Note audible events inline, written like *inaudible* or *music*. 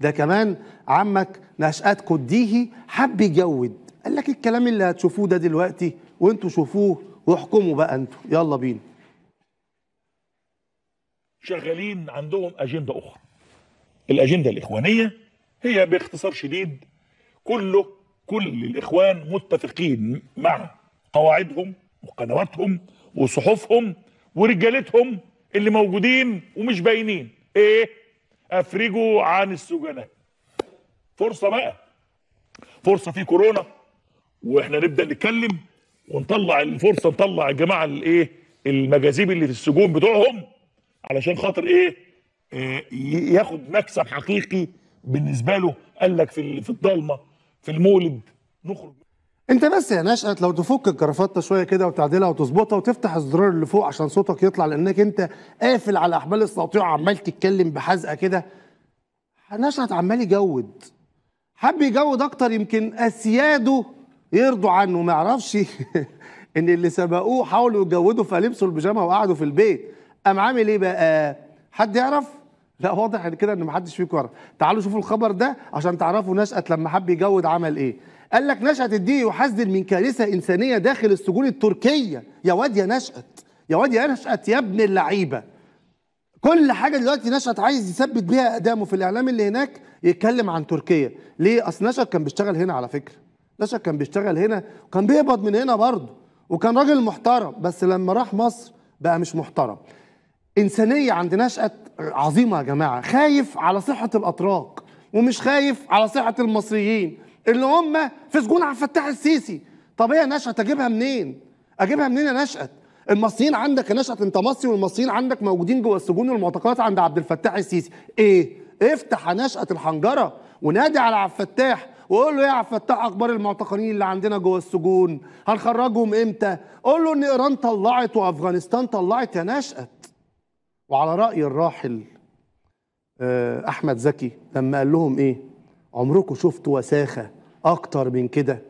ده كمان عمك نشأت كديه حب يجود قال لك الكلام اللي هتشوفوه ده دلوقتي وانتوا شوفوه واحكموا بقى انتوا يلا بينا شغالين عندهم اجنده اخرى الاجنده الاخوانيه هي باختصار شديد كله كل الاخوان متفقين مع قواعدهم وقنواتهم وصحفهم ورجالتهم اللي موجودين ومش باينين ايه افرجوا عن السجناء فرصه بقى فرصه في كورونا واحنا نبدا نتكلم ونطلع الفرصه نطلع الجماعه الايه المجاذيب اللي في السجون بتوعهم علشان خاطر ايه, آه، ياخد مكسب حقيقي بالنسبه له قال لك في في الضلمه في المولد نخرج انت بس يا نشأت لو تفك الكرافته شويه كده وتعدلها وتظبطها وتفتح الزرار اللي فوق عشان صوتك يطلع لانك انت قافل على احبال الصوتيه وعمال تتكلم بحزقه كده نشأت عمال يجود حب يجود اكتر يمكن اسياده يرضوا عنه ما يعرفش *laughs* ان اللي سبقوه حاولوا يجودوا فلبسوا البيجامه وقعدوا في البيت قام عامل ايه بقى حد يعرف لا واضح كده ان محدش فيكم يعرف تعالوا شوفوا الخبر ده عشان تعرفوا نشأت لما حب يجود عمل ايه قال لك نشأت الدي يحذر من كارثة إنسانية داخل السجون التركية يا واد يا نشأت يا واد يا نشأت يا ابن اللعيبة كل حاجة دلوقتي نشأت عايز يثبت بيها أقدامه في الإعلام اللي هناك يتكلم عن تركيا ليه أصل نشأت كان بيشتغل هنا على فكرة نشأت كان بيشتغل هنا وكان بيقبض من هنا برضه وكان راجل محترم بس لما راح مصر بقى مش محترم إنسانية عند نشأت عظيمة يا جماعة خايف على صحة الأتراك ومش خايف على صحة المصريين اللي هم في سجون عبد الفتاح السيسي طب هي نشأت اجيبها منين؟ اجيبها منين يا نشأت؟ المصريين عندك يا نشأت انت مصري والمصريين عندك موجودين جوه السجون والمعتقلات عند عبد الفتاح السيسي، ايه؟ افتح يا نشأت الحنجره ونادي على عبد الفتاح وقول له إيه يا عبد الفتاح اخبار المعتقلين اللي عندنا جوه السجون هنخرجهم امتى قول له ان ايران طلعت وافغانستان طلعت يا نشأت وعلى راي الراحل آه، احمد زكي لما قال لهم ايه عمركم شفتوا وساخه اكتر من كده